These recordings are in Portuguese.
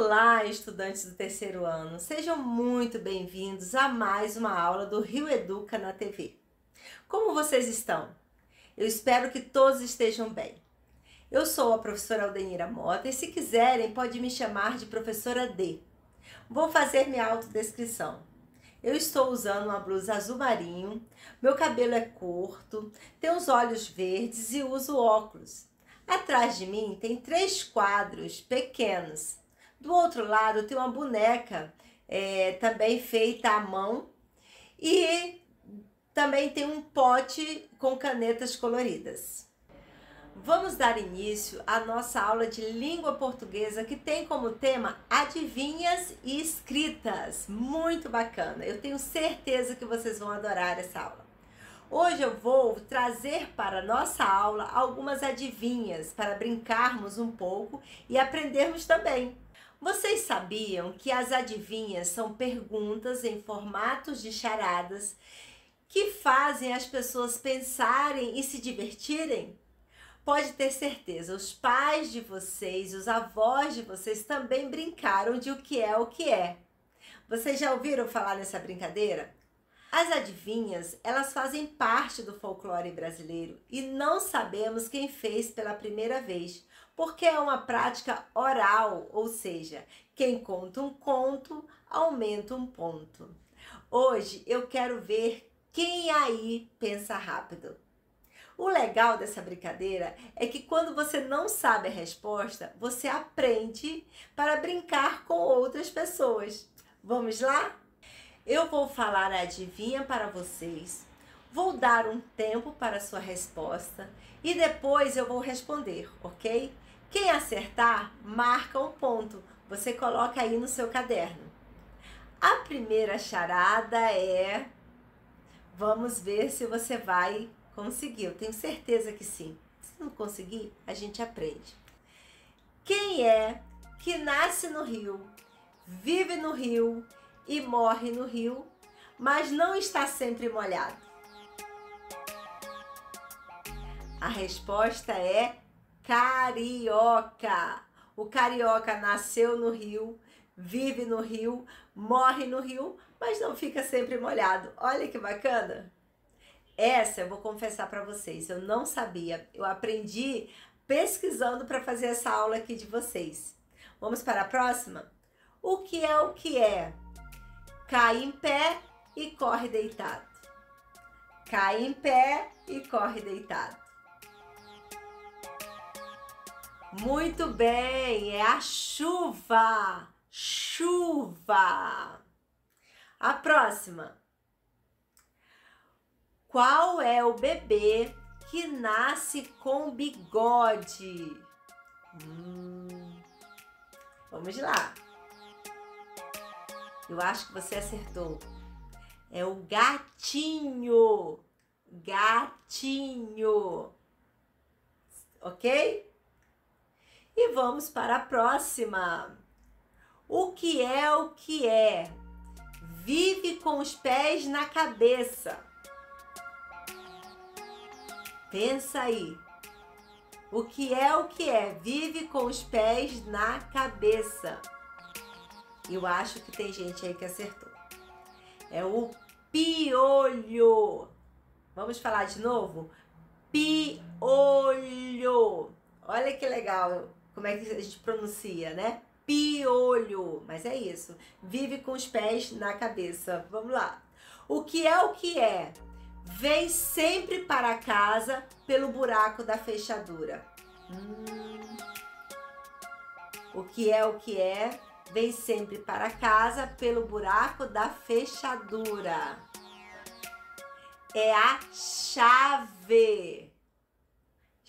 Olá, estudantes do terceiro ano! Sejam muito bem-vindos a mais uma aula do Rio Educa na TV. Como vocês estão? Eu espero que todos estejam bem. Eu sou a professora Aldenira Mota e, se quiserem, pode me chamar de professora D. Vou fazer minha autodescrição. Eu estou usando uma blusa azul marinho, meu cabelo é curto, tenho os olhos verdes e uso óculos. Atrás de mim tem três quadros pequenos do outro lado tem uma boneca é, também feita à mão e também tem um pote com canetas coloridas. Vamos dar início à nossa aula de língua portuguesa que tem como tema adivinhas e escritas. Muito bacana! Eu tenho certeza que vocês vão adorar essa aula. Hoje eu vou trazer para nossa aula algumas adivinhas para brincarmos um pouco e aprendermos também. Vocês sabiam que as adivinhas são perguntas em formatos de charadas que fazem as pessoas pensarem e se divertirem? Pode ter certeza, os pais de vocês, os avós de vocês também brincaram de o que é o que é. Vocês já ouviram falar nessa brincadeira? As adivinhas, elas fazem parte do folclore brasileiro e não sabemos quem fez pela primeira vez porque é uma prática oral, ou seja, quem conta um conto aumenta um ponto. Hoje eu quero ver quem aí pensa rápido. O legal dessa brincadeira é que quando você não sabe a resposta, você aprende para brincar com outras pessoas. Vamos lá? Eu vou falar a adivinha para vocês, vou dar um tempo para a sua resposta e depois eu vou responder, ok? Quem acertar, marca um ponto. Você coloca aí no seu caderno. A primeira charada é. Vamos ver se você vai conseguir. Eu tenho certeza que sim. Se não conseguir, a gente aprende. Quem é que nasce no Rio, vive no Rio e morre no Rio, mas não está sempre molhado? A resposta é carioca. O carioca nasceu no Rio, vive no Rio, morre no Rio, mas não fica sempre molhado. Olha que bacana! Essa eu vou confessar para vocês, eu não sabia. Eu aprendi pesquisando para fazer essa aula aqui de vocês. Vamos para a próxima? O que é o que é? Cai em pé e corre deitado. Cai em pé e corre deitado. Muito bem, é a chuva. Chuva. A próxima. Qual é o bebê que nasce com bigode? Hum. Vamos lá. Eu acho que você acertou. É o gatinho. Gatinho. Ok? E vamos para a próxima. O que é o que é? Vive com os pés na cabeça. Pensa aí. O que é o que é? Vive com os pés na cabeça. Eu acho que tem gente aí que acertou. É o piolho. Vamos falar de novo? Piolho. Olha que legal como é que a gente pronuncia, né? Piolho, mas é isso. Vive com os pés na cabeça. Vamos lá. O que é o que é? Vem sempre para casa pelo buraco da fechadura. Hum. O que é o que é? Vem sempre para casa pelo buraco da fechadura. É a chave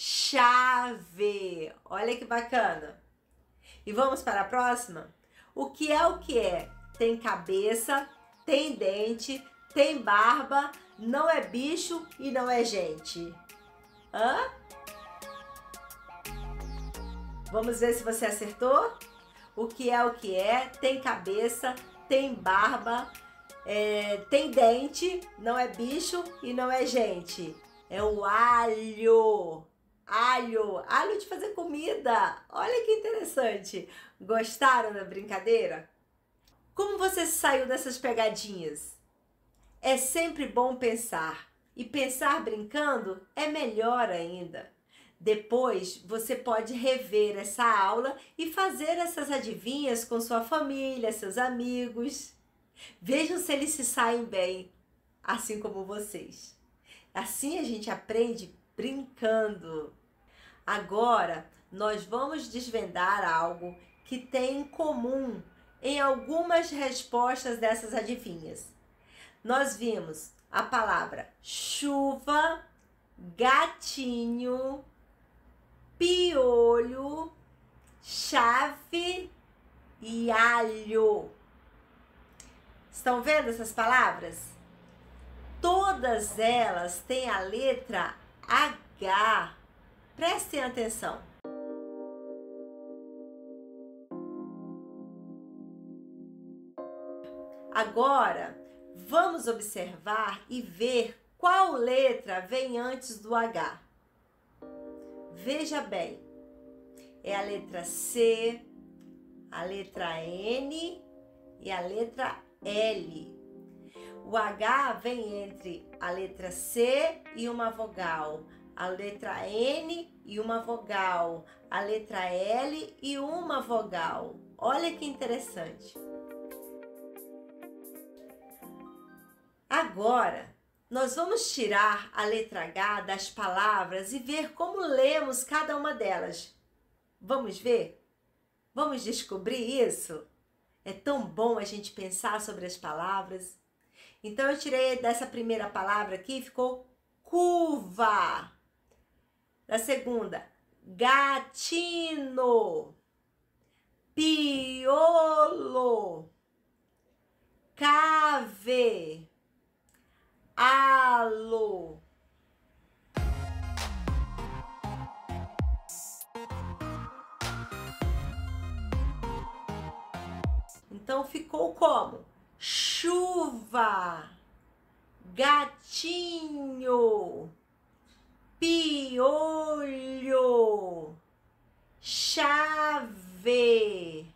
chave. Olha que bacana. E vamos para a próxima? O que é o que é? Tem cabeça, tem dente, tem barba, não é bicho e não é gente. Hã? Vamos ver se você acertou? O que é o que é? Tem cabeça, tem barba, é, tem dente, não é bicho e não é gente. É o alho alho, alho de fazer comida. Olha que interessante. Gostaram da brincadeira? Como você saiu dessas pegadinhas? É sempre bom pensar e pensar brincando é melhor ainda. Depois você pode rever essa aula e fazer essas adivinhas com sua família, seus amigos. Vejam se eles se saem bem, assim como vocês. Assim a gente aprende brincando. Agora nós vamos desvendar algo que tem em comum em algumas respostas dessas adivinhas. Nós vimos a palavra chuva, gatinho, piolho, chave e alho. Estão vendo essas palavras? Todas elas têm a letra H. Prestem atenção. Agora, vamos observar e ver qual letra vem antes do H. Veja bem, é a letra C, a letra N e a letra L. O H vem entre a letra C e uma vogal, a letra N e uma vogal, a letra L e uma vogal. Olha que interessante. Agora, nós vamos tirar a letra H das palavras e ver como lemos cada uma delas. Vamos ver? Vamos descobrir isso? É tão bom a gente pensar sobre as palavras então eu tirei dessa primeira palavra aqui, ficou curva. Da segunda, gatino, piolo, cave, alo. Então ficou como? chuva, gatinho, piolho, chave,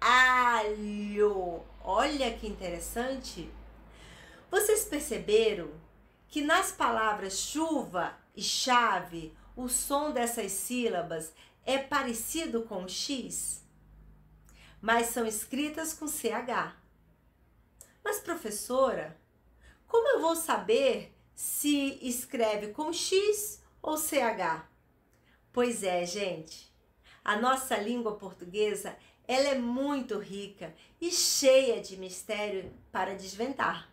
alho. Olha que interessante! Vocês perceberam que nas palavras chuva e chave, o som dessas sílabas é parecido com o X, mas são escritas com CH. Mas, professora, como eu vou saber se escreve com X ou CH? Pois é, gente. A nossa língua portuguesa, ela é muito rica e cheia de mistério para desventar.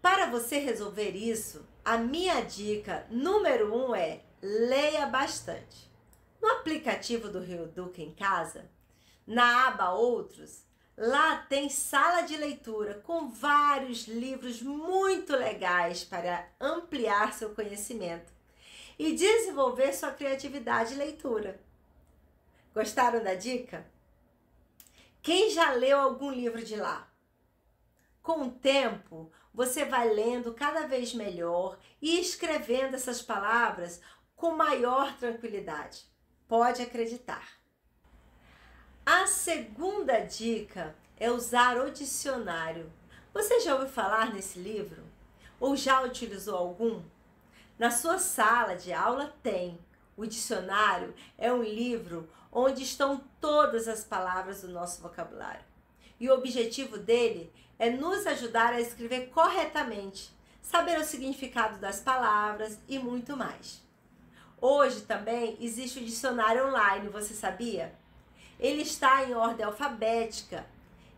Para você resolver isso, a minha dica número um é leia bastante. No aplicativo do Rio Duque em casa, na aba Outros, Lá tem sala de leitura com vários livros muito legais para ampliar seu conhecimento e desenvolver sua criatividade e leitura. Gostaram da dica? Quem já leu algum livro de lá? Com o tempo, você vai lendo cada vez melhor e escrevendo essas palavras com maior tranquilidade. Pode acreditar. A segunda dica é usar o dicionário. Você já ouviu falar nesse livro? Ou já utilizou algum? Na sua sala de aula tem. O dicionário é um livro onde estão todas as palavras do nosso vocabulário. E o objetivo dele é nos ajudar a escrever corretamente, saber o significado das palavras e muito mais. Hoje também existe o dicionário online, você sabia? Ele está em ordem alfabética.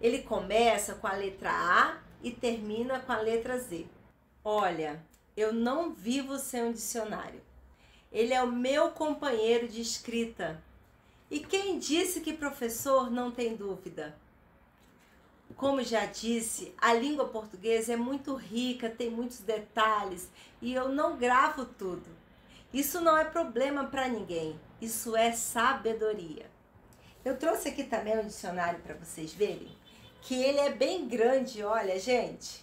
Ele começa com a letra A e termina com a letra Z. Olha, eu não vivo sem um dicionário. Ele é o meu companheiro de escrita. E quem disse que professor não tem dúvida? Como já disse, a língua portuguesa é muito rica, tem muitos detalhes e eu não gravo tudo. Isso não é problema para ninguém, isso é sabedoria. Eu trouxe aqui também um dicionário para vocês verem, que ele é bem grande, olha, gente.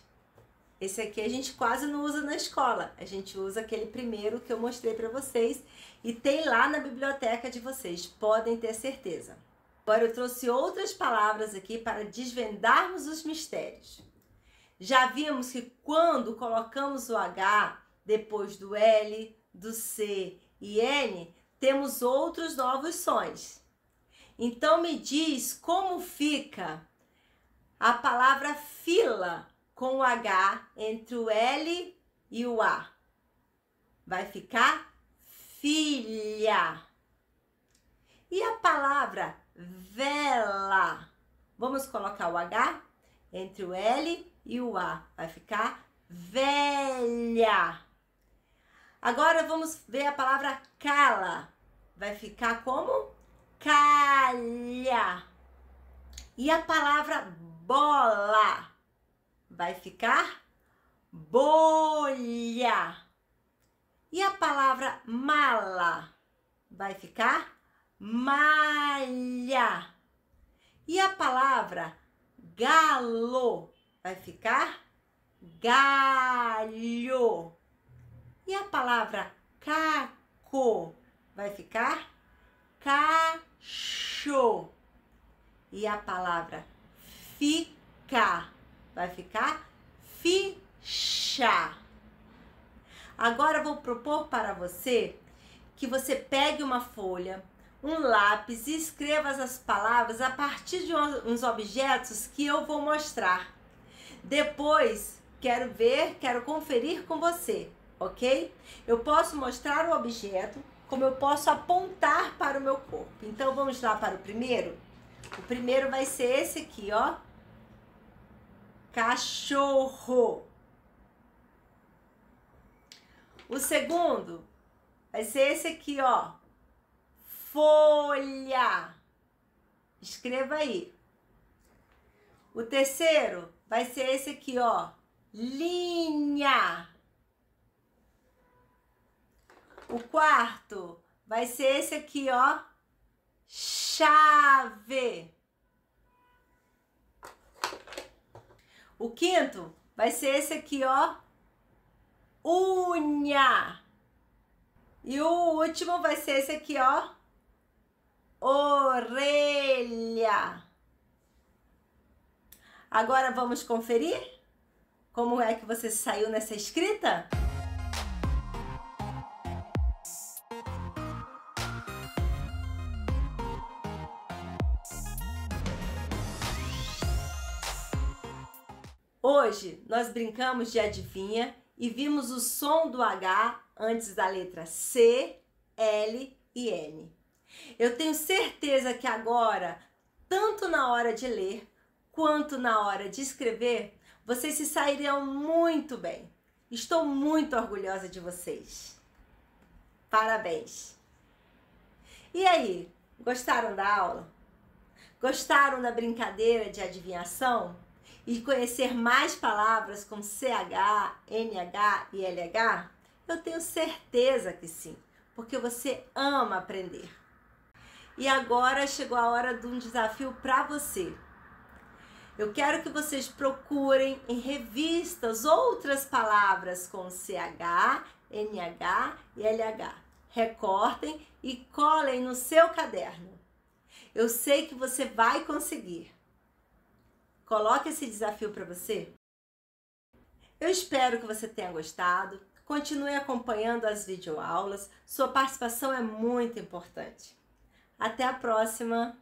Esse aqui a gente quase não usa na escola. A gente usa aquele primeiro que eu mostrei para vocês e tem lá na biblioteca de vocês, podem ter certeza. Agora eu trouxe outras palavras aqui para desvendarmos os mistérios. Já vimos que quando colocamos o H depois do L, do C e N, temos outros novos sons. Então me diz como fica a palavra fila com o H entre o L e o A. Vai ficar filha. E a palavra vela? Vamos colocar o H entre o L e o A. Vai ficar velha. Agora vamos ver a palavra cala. Vai ficar como? calha. E a palavra bola vai ficar bolha. E a palavra mala vai ficar malha. E a palavra galo vai ficar galho. E a palavra caco vai ficar cacho. E a palavra fica vai ficar ficha. Agora vou propor para você que você pegue uma folha, um lápis e escreva as palavras a partir de uns objetos que eu vou mostrar. Depois, quero ver, quero conferir com você, ok? Eu posso mostrar o objeto como eu posso apontar para o meu corpo. Então vamos lá para o primeiro? O primeiro vai ser esse aqui, ó. Cachorro. O segundo vai ser esse aqui, ó. Folha. Escreva aí. O terceiro vai ser esse aqui, ó. Linha. O quarto vai ser esse aqui, ó. Chave. O quinto vai ser esse aqui, ó. Unha. E o último vai ser esse aqui, ó. Orelha. Agora vamos conferir como é que você saiu nessa escrita? Hoje nós brincamos de adivinha e vimos o som do H antes da letra C, L e N. Eu tenho certeza que agora, tanto na hora de ler quanto na hora de escrever, vocês se sairão muito bem. Estou muito orgulhosa de vocês. Parabéns! E aí, gostaram da aula? Gostaram da brincadeira de adivinhação? e conhecer mais palavras com CH, NH e LH? Eu tenho certeza que sim, porque você ama aprender. E agora chegou a hora de um desafio para você. Eu quero que vocês procurem em revistas outras palavras com CH, NH e LH. Recortem e colem no seu caderno. Eu sei que você vai conseguir. Coloque esse desafio para você. Eu espero que você tenha gostado. Continue acompanhando as videoaulas. Sua participação é muito importante. Até a próxima!